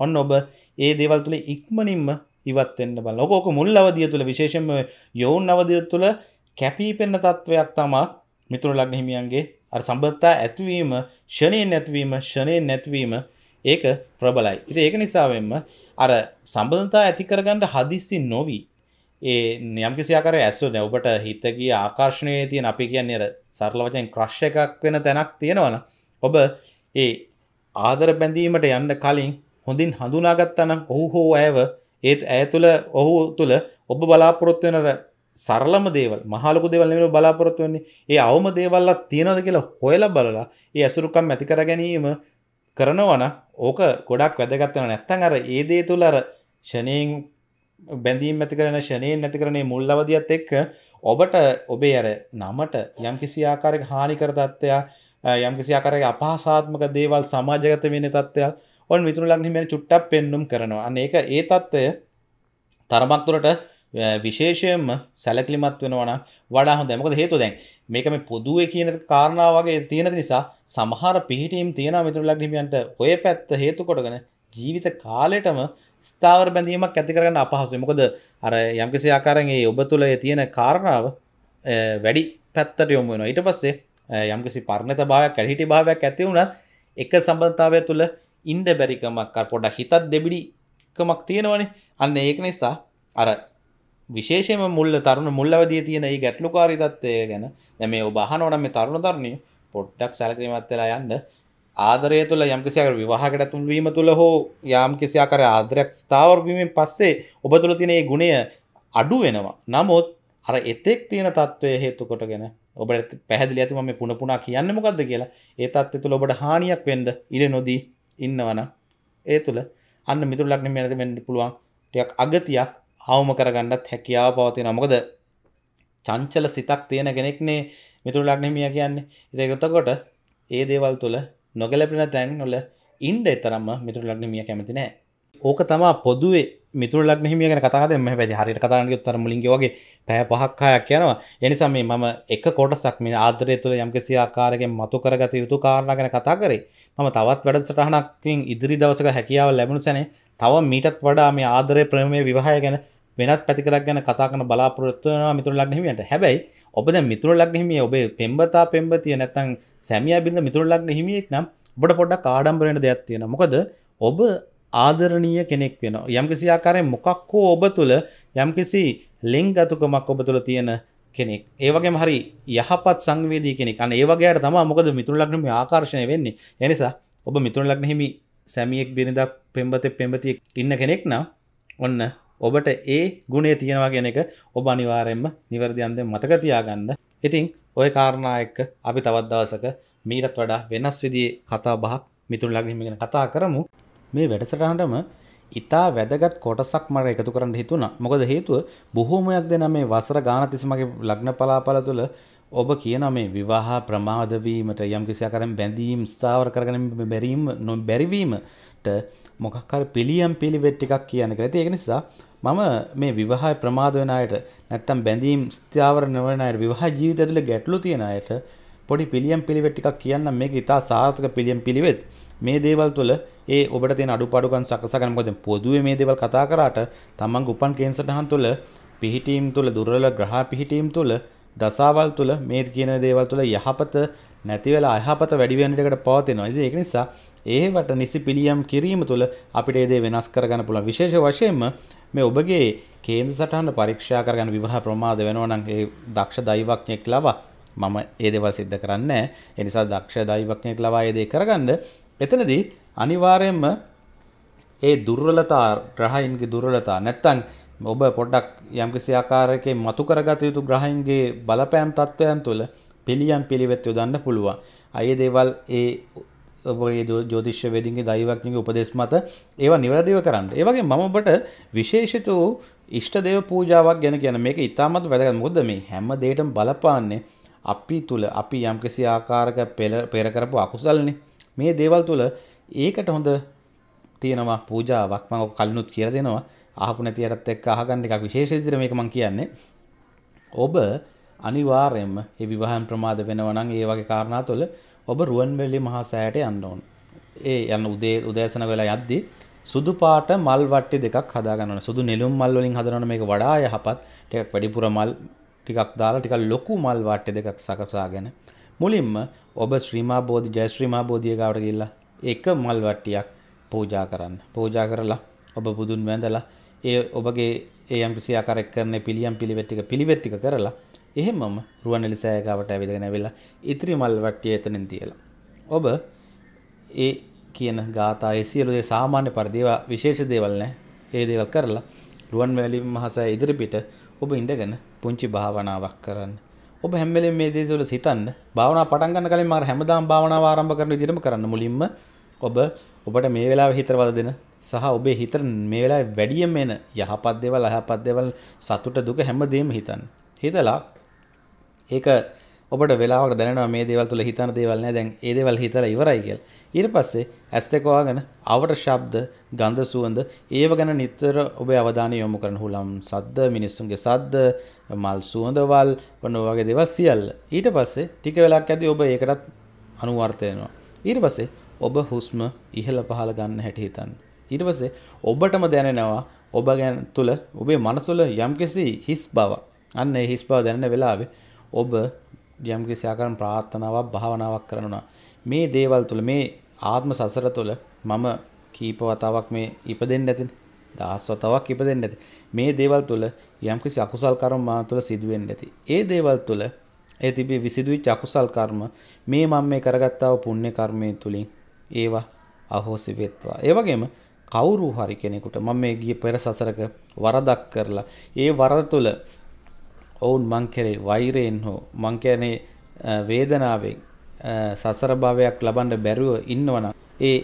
ඔන්න ඔබ ඒ දේවල් තුල ඉක්මනින්ම ඉවත් වෙන්න බලන්න. ඔක ඔක මුල් අවධිය තුල විශේෂයෙන්ම යෝන් අවධිය තුල කැපිපෙන තත්වයක් තමයි මිතුරු ලග්න හිමියන්ගේ අර සම්බන්ධතා ඇතිවීම ෂණයෙන් නැතිවීම ෂණයෙන් නැතිවීම ඒක ප්‍රබලයි. ඉතින් ඒක නිසාවෙන්ම අර සම්බන්ධතා ඇති කරගන්න හදිස්සි නොවි ඒ නියම්කිසි ආකාරයේ ඇස්සෝ දැන් ඔබට හිතගේ ආකර්ෂණයේ තියෙන අපි කියන්නේ අර සරල වචෙන් ක්‍රෂ් එකක් වෙන තැනක් තියෙනවනම් ඔබ ඒ ආදර බැඳීමට යන්න කලින් හොඳින් හඳුනාගත්තා නම් ඔහු හෝ ඇයව ඒත් ඇය තුළ ඔහු තුළ ඔබ බලාපොරොත්තු වෙන සරලම දේවල් මහලොකු දේවල් නෙමෙයි බලාපොරොත්තු වෙන්නේ. ඒ අවම දේවල්ලා තියනවද කියලා හොයලා බලලා ඒ අසුරුකම් ඇති කර ගැනීම කරනවන ඕක ගොඩක් වැදගත්තන නැත්තන් අර ඒදේ තුළ අර ෂනයෙන් බැඳීම් ඇති කරන ශනයෙන් නැති කරනේ මුල්ලවදියත් එක්ක ඔබට ඔබේ අර නමට යම් කිසි ආකාරක හානිකර තත්ත්වයා යම් කිසි ආකාරක අපහසාත්මක දේවල් සමාජගත වෙන තත්ත්වයක් ඔන් විතුරු ලක්නිමෙන චුට්ටක් පෙන්නුම් කරනවා අන්න ඒක ඒ තත්ත්වය තරමත්තුරට විශේෂයෙන්ම සැලකිලිමත් වෙනවන වඩා හොඳ මොකද හේතු දැන් මේක මේ පොදුවේ කියන කාරණාවගේ තියෙන නිසා සමහර පිහිටීම් තියෙන මිතුරලක් හිමියන්ට ඔය පැත්ත හේතු කොටගෙන ජීවිත කාලයටම ස්ථාවර බැඳීමක් ඇති කරගන්න අපහසුයි මොකද අර යම්කිසි ආකාරයෙන් ඒ ඔබ තුල තියෙන කාරණාව වැඩි පැත්තට යොමු වෙනවා ඊට පස්සේ යම්කිසි පරිණත භාවයක් ඇහිටි භාවයක් ඇති වුණත් එක සම්බන්ධතාවය තුළ ඉන්න බැරිකමක් අර පොඩක් හිතත් දෙබිඩිකමක් තියෙනවනේ අන්න ඒක නිසා අර විශේෂම මුල්ල තරුණ මුල්ලවදී තියෙන ඒ ගැටලුකාරී තත්ත්වය ගැන දැන් මේ ඔබ අහනවනම් මේ තරුණ තරුණිය පොඩ්ඩක් සැලකිලිමත් වෙලා යන්න ආදරය තුළ යම් කිසි ආකාර විවාහකට ඇතුල් වීම තුළ හෝ යම් කිසි ආකාර ආදරයක් ස්ථාවර වීමෙන් පස්සේ ඔබ තුළ තියෙන මේ ගුණය අඩු වෙනවා. නමුත් අර එතෙක් තියෙන තත්ත්වය හේතු කොටගෙන ඔබට පැහැදිලි ඇති මම මේ පුන පුනා කියන්නේ මොකද්ද කියලා. ඒ තත්ත්වය තුළ ඔබට හානියක් වෙන්න ඉඩ නොදී ඉන්නවනම් ඒ තුළ අන්න මිතුරු ලග්නෙ මෙන්න පුළුවන් ටිකක් අගතියක් අවම කරගන්නත් හැකියාව පවතින මොකද චංචල සිතක් තියෙන කෙනෙක්නේ මිතුරු ලක්නමිය කියන්නේ ඉදකොතකොට ඒ දේවල් තුළ නොගැලපෙන තැන් නොල ඉන්ඩ එතරම්ම මිතුරු ලක්නමිය කැමති නෑ ඕක තමා පොදුවේ මිතුර ලක්නහිමිය ගැන කතාද මෙ පැදි හරිට කතාග උත්තර මුලින්ගේ වගේ පැහ පහක්කායක් යනවා එනිසා මේ මම එක කොටසක් මේ ආදරය තුළ යම්කිසි ආකාරගෙන් මතු කරගත යුතු කාරණ ගැන කතා කරේ මම තවත් වැඩසටහනක්ින් ඉදිරි දවසක හැකියාව ලැබුණු සැනේ තව මීටත් වඩා මේ ආදරය ප්‍රමය විවාහය ගැන වෙනත් පැතිකරක් ගැන කතා කරන බලාපොරොත්තුවවා මිතුර ලක්නහිමියට හැබැයි ඔබ දැ මිතුර ලක්නහිමිය ඔබේ පෙම්බතා පෙම්බතිය නැතන් සැමිය බිඳ මිතුර ලක්න හිමියෙක් නම් බොඩ පොඩ්ඩක් ආඩම්බරෙන දෙයක් තියෙන මොකද ඔබ ආදරණීය කෙනෙක් වෙන යම්කිසි ආකාරයෙන් මොකක් හෝ ඔබ තුළ යම්කිසි ලිංගතුකමක් ඔබ තුළ තියෙන කෙනෙක් ඒවගේ හරි යහපත් සංවේදී කෙනෙක් අන ඒවගේ තම මොකද මිතුර ලක්නම ආකර්ශණය වෙන්නේ එනිසා ඔබ මිතුර ලක්න හිමි සැමියෙක් බිරිඳක් පෙම්බත පෙම්බතියෙක් ඉන්න කෙනෙක් නම් ඔන්න ඔබට ඒ ගුණේ තියෙනවා ගෙන එක ඔබ අනිවාරයෙන්ම නිවැරදියන්ද මතක තියාගන්න. ඉතින් ඔය කාරණා එක්ක අපි තවත් දවසක මීටත් වඩා වෙනස් විදිහේ කතා බහක් මිතුන් ලග්නිම ගැන කතා කරමු. මේ වැඩසටහනටම ඉතා වැදගත් කොටසක් මට එකතු කරන්න හිතුණා. මොකද හේතුව බොහෝමයක් දෙන මේ වසර ගාන තිස්සේ මගේ ලග්න පලාපල තුළ ඔබ කියන මේ විවාහ ප්‍රමාදවීමට යම් කිසි ආකාරයෙන් බැඳීම් ස්ථාවර කරගෙන බැරිවීමට මොකක්කර පිළියම් පිළිවෙට් එකක් කියන කර ඒක නිසා මම මේ විවාහය ප්‍රමාද වෙනයට නැත්තම් බැඳීම් ස්ථාවර නොවනයට විවාහ ජීවිත ඇතුළ ගැටලු තියෙන අයට පොඩි පිළියම් පිළිවෙට් එකක් කියන්න මේක ඉතා සාර්ථක පිළියම් පිළිවෙත් මේ දේවල් තුළ ඒ ඔබට තියෙන අඩුපාඩුකම් සකසගන්න මොකද පොදුවේ මේ දේවල් කතා කරාට තමන් උපන් කේන්සර් දහන් තුළ පිහිටීම් තුළ දුර්වල ග්‍රහ පිහිටීම් තුළ දසාවල් තුළ මේ කියන දේවල් තුළ යහපත නැති වෙලා අයහපත වැඩි වෙන එකකට පවතිනවා. ඉතින් ඒක නිසා ඒවට නිසි පිළියම් කිරීම තුළ අපිට ඒදේ වෙනස් කරගන්න පුළුවන් විශේෂ වශයෙන්ම මේ ඔබගේ කේන්ද සටහන පරීක්ෂා කරගන්න විවාහ ප්‍රමාද වෙනවනම් ඒ දක්ෂ දෛවඥෙක් ලවා මම ඒ දේවල් සිද්ධ කරන්න එනිසා දක්ෂ දෛවඥෙක් ලවා ඒ දේ කරගන්න එතනදී අනිවාර්යෙන්ම ඒ දුර්වලතා ග්‍රහයින්ගේ දුර්වලතා නැත්තම් ඔබ පොඩ්ඩක් යම්කිසි ආකාරයකේ මතු කරගත යුතු ග්‍රහයින්ගේ බලපෑම් තත්ත්වයන් තුළ පිළියම් පිළිවෙත් යොදන්න පුළුවන්. අය දේවල් ඒ ඔබගේ ජෝතිශ්‍යවේදින්ගේ දෛවක්ඥගේ උපදෙස් මත ඒවා නිවැරදිව කරන්න. ඒ වගේ මම ඔබට විශේෂිත වූ ඉෂ්ටදේව පූජාවක් ගැන කියන මේක ඉතාමත් වැදගත්. මොකද මේ හැම දෙයකටම බලපාන්නේ අපි තුල අපි යම්කිසි ආකාරක පෙර කරපු අකුසල්නේ. මේ දේවල් තුල ඒකට හොඳ තියෙනවා පූජාවක් මම කලිනුත් කියලා දෙනවා. අහපු නැති අයටත් එක්ක අහගන්න එකක් විශේෂ විදිහට මේක මම කියන්නේ. ඔබ අනිවාර්යයෙන්ම මේ විවාහන් ප්‍රමාද වෙනවා නම් ඒ වගේ කාරණා තුළ ඔබ රුවන්වැලි මහා සෑයට යන්න ඕන. ඒ යන්න උදේ උදෑසන වෙලා යද්දී සුදු පාට මල් වට්ටි දෙකක් හදා ගන්න ඕනේ. සුදු නෙළුම් මල් වලින් හදනවනේ මේක වඩා යහපත්. ටිකක් වැඩිපුර මල් ටිකක් දාලා ටිකක් ලොකු මල් වට්ටි දෙකක් සකසාගෙන මුලින්ම ඔබ ශ්‍රීමා බෝධි ජයශ්‍රීමා බෝධිය ගාවට ගිහිල්ලා එක මල් වට්ටියක් පූජා කරන්න. පූජා කරලා ඔබ බුදුන් වැඳලා ඒ ඔබගේ ඒ යම් කිසි ආකාරයක් කරන පිළියම් පිළිවෙත් ටික පිළිවෙත් ටික කරලා එහෙමම රුවන්වැලි සෑයගාවට ඇවිදගෙන ඇවිල්ලා ඉතිරි මල් වට්ටිය එතනින් තියලා. ඔබ ඒ කියන ගාථා ඒ සියලු දේ සාමාන්‍ය පරිදි විශේෂ දේවල් නැහැ. ඒ දේවල් කරලා රුවන්වැලි මහසෑය ඉදිරිපිට ඔබ ඉඳගෙන පුංචි භාවනාවක් කරන්න. ඔබ හැම වෙලේම මේ දේ තුළ සිතන්න. භාවනාව පටන් ගන්න කලින් මම හැමදාම භාවනාව ආරම්භ කරන විදිහටම කරන්න. මුලින්ම ඔබ ඔබට මේ වෙලාවේ හිතර වල දෙන සහ ඔබේ හිතර මේ වෙලාවේ වැඩියෙන් එන යහපත් දේවල් අයහපත් දේවල් සතුට දුක හැමදේම හිතන්න. හිතලා ඒක ඔබට වෙලාවට දැනවා මේ දේවල් තුළ හිතන දේවල් නෑ දැන් ඒ දේවල් හිතලා ඉවරයි කියලා. ඊට පස්සේ ඇස් දෙක වහගෙන අවට ශබ්ද, ගන්ධ සුවඳ ඒව ගැන නිතර ඔබේ අවධානය යොමු කරන හුලම් සද්ද, මිනිස්සුන්ගේ සද්ද, මල් සුවඳවල් වන වගේ දේවල් සියල්ල. ඊට පස්සේ ටික වෙලාවක් ඇද්දී ඔබ ඒකටත් අනුවර්තය වෙනවා. ඊට පස්සේ ඔබ හුස්ම ඉහළ පහළ ගන්න හැටි හිතන්න. ඊට පස්සේ ඔබටම දැනෙනවා ඔබ ගැන තුල ඔබේ මනසොල යම්කිසි හිස් බවක්. අන්න ඒ හිස් බව දැනෙන වෙලාවේ ඔබ යම්කිසි ආකාරම් ප්‍රාර්ථනාවක් භාවනාවක් කරනවා. මේ දේවල් තුළ මේ ආත්ම සසර තුළ මම කීප වතාවක් මේ ඉපදෙන්නේ නැතිනේ. දහස් වතාවක් ඉපදෙන්නේ නැති. මේ දේවල් තුළ යම්කිසි අකුසල් කර්ම මා තුළ සිදු වෙන්නේ නැති. ඒ දේවල් තුළ ඒ තිබී විසිදුවිච්ච අකුසල් කර්ම මේ මම මේ කරගත්තා වූ පුණ්‍ය කර්මය තුලින් ඒවා අහෝසි වෙත්වා. ඒ වගේම කවුරු හරි කෙනෙකුට මම මේ ගිය පෙර සසරක වරදක් කරලා ඒ වරද තුළ ඔවුන් මං කෙරේ වෛරයෙන් හෝ මං කියන්නේ වේදනාවෙන් සසර භාවයක් ලබන්න බැරුව ඉන්නවනම් ඒ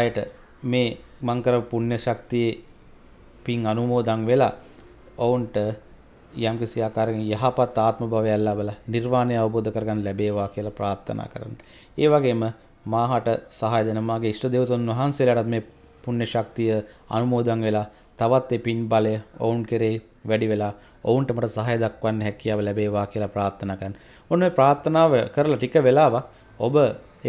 අයට මේ මං කරපු පුණ්‍ය ශක්තියේ පින් අනුමෝදන් වෙලා ඔවුන්ට යම්කිසි ආකාරකින් යහපත් ආත්ම භාවයක් ලැබලා නිර්වාණය අවබෝධ කරගන්න ලැබේවා කියලා ප්‍රාර්ථනා කරන්න. ඒ වගේම මාහට සහාය දෙන මාගේ ඉෂ්ට දෙවතුන් වහන්සේලාටත් මේ පුණ්‍ය ශක්තිය අනුමෝදන් වෙලා තවත් ඒ පින් බලය ඔවුන් කෙරේ වැඩි වෙලා ඔවුන්ට මට සහය දක්වන්න හැකියාව ලැබේවා කියලා ප්‍රාර්ථනා කරන. ඔන්න ප්‍රාර්ථනාව කරලා ටික වෙලාවක් ඔබ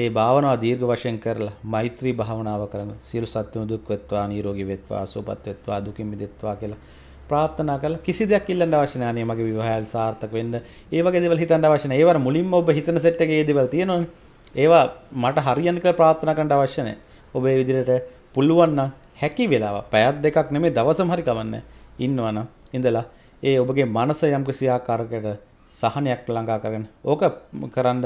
ඒ භාවනාව දීර්ඝ වශයෙන් කරලා මෛත්‍රී භාවනාව කරන සියලු සත්ත්වයන් දුක් වෙත්වා නිරෝගී වෙත්වා සුවපත් වෙත්වා දුකින් මිදෙත්වා කියලා ප්‍රාර්ථනා කරලා කිසි දෙයක් ඉල්ලන්න අවශ්‍ය නැහැ නේ මගේ විවාහයල් සාර්ථක වෙන්න. ඒ වගේ දේවල් හිතන්න අවශ්‍ය නැහැ. ඒවර මුලින්ම ඔබ හිතන සෙට් එකේ ඒ දේවල් තියෙනවනේ. ඒවා මට හරියන්න කියලා ප්‍රාර්ථනා කරන්න අවශ්‍ය නැහැ. ඔබ ඒ විදිහට පුළුවන් නම් හැකි වෙලාව පැයක් දෙකක් නෙමෙයි දවසම හරි කවන්න ඉන්නවනම් ඉඳලා ඒ ඔබගේ මනස යම් කිසියාකාරකට සහනයක් ළඟා කරගෙන ඕක කරන්න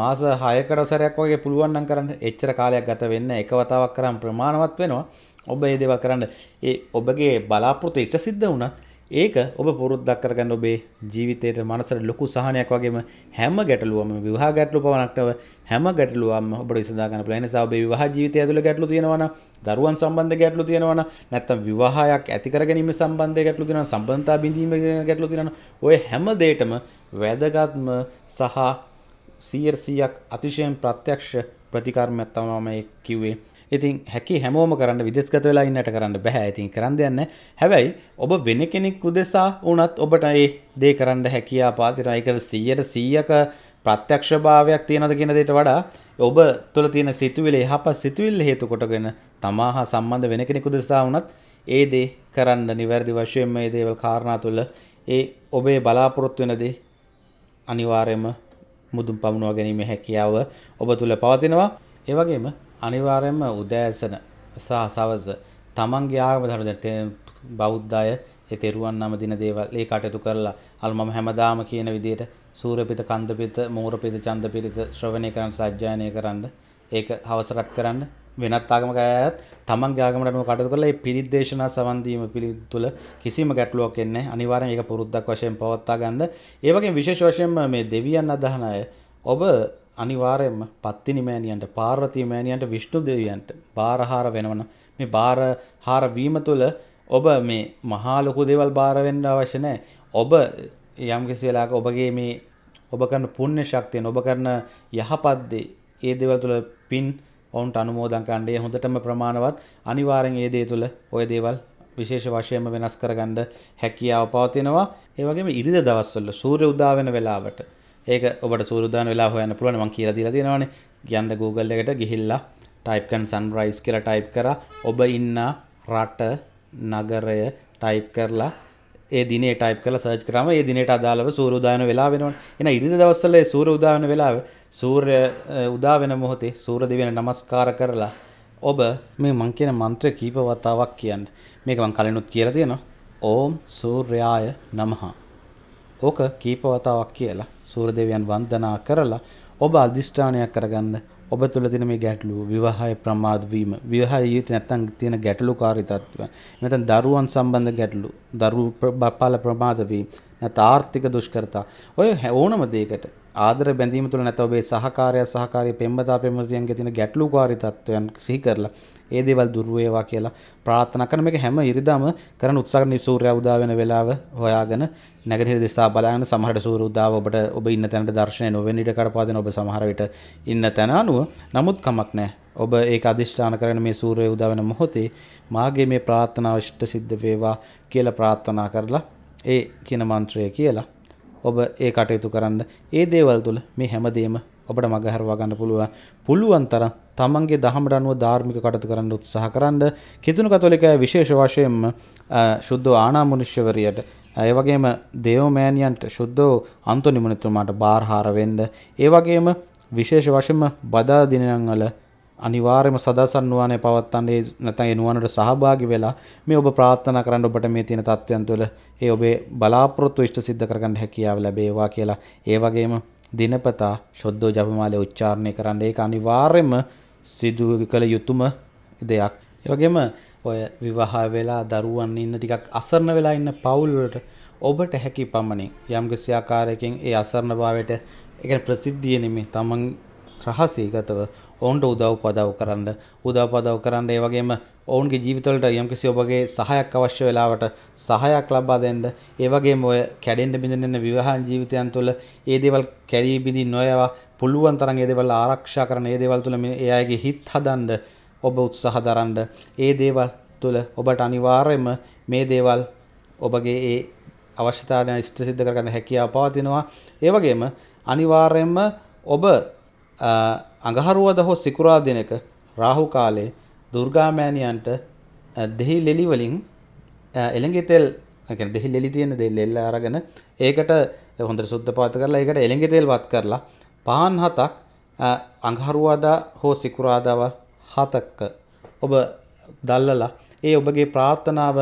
මාස 6කට සැරයක් වගේ පුළුවන් නම් කරන්න එච්චර කාලයක් ගත වෙන්න එක වතාවක් කරාම ප්‍රමාණවත් වෙනවා ඔබ මේ දේවල් කරන්න ඒ ඔබගේ බලාපොරොත්තු ඉෂ්ට සිද්ධ වුණත් ඒක ඔබ පුරුද්දක් කරගන්න ඔබේ ජීවිතයට මනසට ලොකු සහනයක් වගේම හැම ගැටලුවම විවාහ ගැටලු පවණක්ටව හැම ගැටලුවම ඔබට විසඳා ගන්න පුළුවන්. නිසා ඔබේ විවාහ ජීවිතය ඇතුළේ ගැටලු තියෙනවා නම්, දරුවන් සම්බන්ධ ගැටලු තියෙනවා නම්, නැත්නම් විවාහයක් ඇති කර ගැනීම සම්බන්ධ ගැටලු තියෙනවා, සම්බන්ධතා බිඳීම ගැටලු තියෙනවා නම්, ඔය හැම දෙයකම වැදගත්ම සහ 100%ක් අතිශයින් ප්‍රත්‍යක්ෂ ප්‍රතිකාරමක් තමයි කිව්වේ ඉතින් හැකි හැමෝම කරන්න විදෙස්ගත වෙලා ඉන්නට කරන්න බැහැ ඉතින් කරන්න දෙන්න හැබැයි ඔබ වෙන කෙනෙක් උදෙසා වුණත් ඔබට ඒ දේ කරන්න හැකියා පාතිරා ඒකට 100ට 100ක ප්‍රත්‍යක්ෂභාවයක් තියෙනවද කියන දෙයට වඩා ඔබ තුළ තියෙන සිතුවිලි යහපත් සිතුවිල්ල හේතු කොටගෙන තමා හා සම්බන්ධ වෙන කෙනෙකු උදෙසා වුණත් ඒ දේ කරන්න නිවැරදි වශයෙන් මේ දේවල් කාරණා තුළ ඒ ඔබේ බලාපොරොත්තු වෙන දේ අනිවාර්යයෙන්ම මුදුන් පමුණවා ගැනීම හැකියාව ඔබ තුල පවතිනවා ඒ වගේම අනිවාර්යයෙන්ම උදෑසන සහ සවස තමන්ගේ ආගම ධර්ම දැන් බෞද්ධ අය ඒ තෙරුවන් නම දින දේවල් ඒ කටයුතු කරලා අල් මම හැමදාම කියන විදිහට සූර්යපිත කන්දපිත මෝරපිත චන්දපිත ශ්‍රවණය කරන්න සජ්ජායනය කරන්න ඒක හවසරත් කරන්න වෙනත් ආගමක අයත් තමන්ගේ ආගමට අනුව කටයුතු කරලා මේ පිරිත් දේශනා සවන් දීම පිළිතුල කිසිම ගැටලුවක් එන්නේ අනිවාර්යෙන් ඒක පුරුද්දක් වශයෙන් පවත්වා ගන්න. ඒ වගේම විශේෂ වශයෙන් මේ දෙවියන් අදහන අය ඔබ අනිවාරයම පත්තිනි මෑණියන්ට පාර්වතී මෑණියන්ට විෂ්ණු දෙවියන්ට බාරහාර වෙනවන මේ බාරහාර වීම තුළ ඔබ මේ මහා ලොකු දේවල් බාර වෙන්න අවශ්‍ය නැහැ. ඔබ යම්කිසි වෙලාවක ඔබගේ මේ ඔබ කරන පුණ්‍ය ශක්තියෙන් ඔබ කරන යහපත් දේ ඒ දේවල් තුළ පින් ඔවුන්ට අනුමෝදන් කරන්නේ හොඳටම ප්‍රමාණවත් අනිවාර්යෙන් ඒ දේ තුළ ওই දේවල් විශේෂ වශයෙන්ම වෙනස් කරගන්න හැකියාව පවතිනවා. ඒ වගේම ඉරිදා දවස්වල සූර්ය උදා වෙන වෙලාවට ඒක ඔබට සූදාන වෙලා හොයන්න පුළුවන් මම කියලා දීලා තියෙනවානේ කියන්න Google එකට ගිහිල්ලා type කරන sunrise කියලා type කරා ඔබ ඉන්න රට නගරය type කරලා ඒ දිනේ type කරලා search කරාම ඒ දිනේට අදාළව සූර්යෝදායන වෙලා වෙනවනේ එහෙනම් ඉරිදා දවස්වල ඒ සූර්යෝදායන වෙලාව සූර්ය උදා වෙන මොහොතේ සූර්ය දෙවියන් නමස්කාර කරලා ඔබ මේ මං කියන මන්ත්‍ර කීප වතාවක් කියන්න මේක මං කලිනුත් කියලා තියෙනවා ඕම් සූර්යාය නමහ ඕක කීප වතාවක් කියලා සූරදේවයන් වන්දනා කරලා ඔබ අධිෂ්ඨානයක් කරගන්න ඔබ තුළ තියෙන මේ ගැටලු විවාහය ප්‍රමාද වීම විවාහය ජීවිතේ නැත්තම් තියෙන ගැටලුකාරී තත්ත්වයන් නැත්නම් දරුවන් සම්බන්ධ ගැටලු දරුවෝ බපාල ප්‍රමාද වීම නැත්නම් ආර්ථික දුෂ්කරතා ඔය ඕනම දෙයකට ආදර බැඳීම තුළ නැත්නම් ඔබේ සහකාරය සහකාරී පෙම්වතා පෙම්වතියන්ගේ තියෙන ගැටලුකාරී තත්ත්වයන් සිහි කරලා ඒ දේවල් දුර වේවා කියලා ප්‍රාර්ථනා කරන මේක හැම ඉරිදාම කරන උත්සාහ කරන සූර්යයා උදා වෙන වෙලාව හොයාගෙන නැගෙනහිර දිසා බලාගෙන සමහරට සූර්ය උදාව ඔබට ඔබ ඉන්න තැනට දර්ශනය නොවෙන ඉඩ කරපා දෙන ඔබ සමහර විට ඉන්න තැන අනුව නමුත් කමක් නැහැ ඔබ ඒක අදිෂ්ඨාන කරගෙන මේ සූර්යය උදා වෙන මොහොතේ මාගේ මේ ප්‍රාර්ථනාව ඉෂ්ට සිද්ධ වේවා කියලා ප්‍රාර්ථනා කරලා ඒ කියන මන්ත්‍රය කියලා ඔබ ඒ කටයුතු කරන්න ඒ දේවල් තුළ මේ හැමදේම ඔබට මගහැරවා ගන්න පුළුවන් පුළුවන් තරම් තමන්ගේ දහමට අනුව ධාර්මික කටයුතු කරන්න උත්සාහ කරන්න කිතුණු කතෝලිකය විශේෂ වශයෙන්ම සුද්ධ ආනාමනුෂ්‍යවරියට ඒ වගේම දේවමෑනියන්ට සුද්ධෝ අන්තොනිමුනිතුමාට බාරහාර වෙන්න ඒ වගේම විශේෂ වශයෙන්ම බදා දිනයන් වල අනිවාර්යයෙන්ම සදාසන් නුවණේ පවත්තන්නේ නැත්නම් ඒ නුවණට සහභාගී වෙලා මේ ඔබ ප්‍රාර්ථනා කරන්න ඔබට මේ තියෙන තත්වයන් තුළ ඒ ඔබේ බලාපොරොත්තු ඉෂ්ට සිද්ධ කරගන්න හැකියාව ලැබේවා කියලා ඒ වගේම දිනපතා ශොද්දෝ ජපමාලේ උච්චාරණය කරන්න ඒක අනිවාර්යයෙන්ම සිදු කළ යුතුම දෙයක්. ඒ වගේම ඔය විවාහ වෙලා දරුවන් ඉන්න ටිකක් අසරණ වෙලා ඉන්න පවුල් වලට ඔබට හැකි පමණින් යම්කිසි ආකාරයකින් ඒ අසරණභාවයට ඒ කියන්නේ ප්‍රසිද්ධිය නෙමෙයි තමන් රහසීගතව ඔවුන්ට උදව් පදව් කරන්න උදව් පදව් කරන්න ඒ වගේම ඔවුන්ගේ ජීවිතවලට යම්කිසි ඔබගේ සහයක් අවශ්‍ය වෙලාවට සහයක් ලබා දෙන්න ඒ වගේම ඔය කැඩෙන්න බිඳෙන්න විවාහන් ජීවිතයන් තුළ ඒ දේවල් කැරී බිඳී නොයවා පුළුවන් තරම් ඒ දේවල් ආරක්ෂා කරන ඒ දේවල් තුළ මේ ඒ අයගේ හිත් හදන්න ඔබ උත්සාහ දරන්න ඒ දේවල් තුළ ඔබට අනිවාර්යයෙන්ම මේ දේවල් ඔබගේ ඒ අවශ්‍යතාවයන් ඉෂ්ට සිද්ධ කරගන්න හැකියාව පවතිනවා ඒ වගේම අනිවාර්යයෙන්ම ඔබ අඟහරුවද හෝ සිකුරා දිනක රාහු කාලේ දුර්ගාමෑණියන්ට දෙහි ලෙලි වලින් එළඟි තෙල් يعني දෙහි ලෙලි තියෙන දෙහි ලෙල්ල අරගෙන ඒකට හොඳට සුද්ධ පාත් කරලා ඒකට එළඟි තෙල් වත් කරලා පහන් හතක් අඟහරුවාදා හෝ සිකුරාදාව හතක ඔබ දල්ලලා ඒ ඔබගේ ප්‍රාර්ථනාව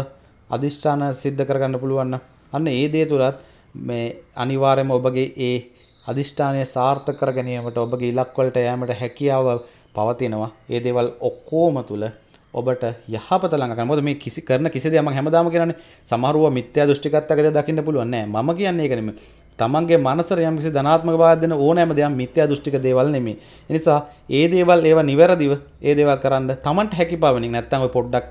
අදිෂ්ඨාන සිද්ධ කරගන්න පුළුවන් අන්න ඒ දේ තුලත් මේ අනිවාර්යයෙන්ම ඔබගේ ඒ අධිෂ්ඨානය සාර්ථක කර ගැනීමට ඔබගේ ඉලක්කවලට යෑමට හැකියාව පවතිනවා. ඒ දේවල් ඔක්කොම තුල ඔබට යහපත ළඟ කරන්න. මොකද මේ කිසි කරන කිසි දෙයක් මම හැමදාම කියන්නේ සමහරව මිත්‍යා දෘෂ්ටිකත්වයකද දකින්න පුළුවන් නෑ. මම කියන්නේ ඒක නෙමෙයි. තමන්ගේ මනසර යම් කිසි ධනාත්මක භාවයක් දෙන ඕනෑම දෙයක් මිත්‍යා දෘෂ්ටික දේවල් නෙමෙයි. ඒ නිසා ඒ දේවල් ඒවා නිවැරදිව ඒ දේවල් කරන්න තමන්ට හැකියාවනින් නැත්තම් ඔය පොඩ්ඩක්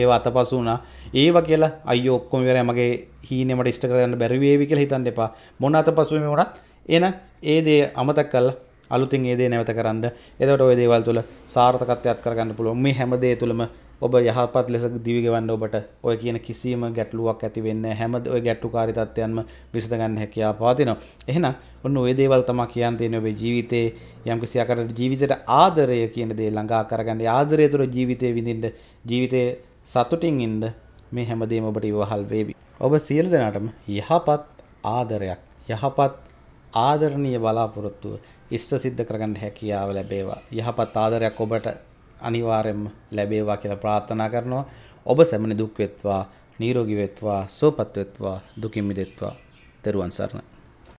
ඒව අතපසු වුණා. ඒවා කියලා අයියෝ ඔක්කොම ඉවරයි මගේ හීනේ මට ඉෂ්ට කරගන්න බැරි වේවි කියලා හිතන්න එපා. මොන අතපසු වෙමේ වුණත් එන ඒ දේ අමතක් කල්ලා අලුතින් ඒදේ නැවත කරන්න එතට ඔය දේවල් තුළ සාර්ථකත්වයක් කරගන්න පුළුවන් මේ හැමදේ තුළම ඔබ යහපත් ලෙස දිවිගවන්න ඔබට ඔය කියන කිසිීම ගැටලුවක් ඇතිවෙන්න හැමද ඔය ගැට්ටු කාරිතත්වයන්ම විසඳගන්න හැකයා පාතිනවා එහෙනම් ඔන්න ඔය දේවල් තමා කියන්තයන ඔබේ ජීවිතයේ යම්කිසියාකට ජීවිතයට ආදරය කියන දේ ළඟා කරගන්න ආදරය තුර ජීවිතය විඳින්ට ජීවිතය සතුටින් ඉන්ඩ මේ හැමදේම ඔබට ඉවහල් වේවි ඔබ සියල දෙනටම යහපත් ආදරයක් යහපත් ආදරණීය බලාපොරොත්තුව ඉෂ්ට සිද්ධ කරගන්න හැකියාව ලැබේවා. යහපත් ආදරයක් ඔබට අනිවාර්යෙන්ම ලැබේවා කියලා ප්‍රාර්ථනා කරනවා. ඔබ සැමනි දුක් වෙත්වා, නිරෝගී වෙත්වා, සුවපත් වෙත්වා, දුකින් මිදෙත්වා. තෙරුවන් සරණයි.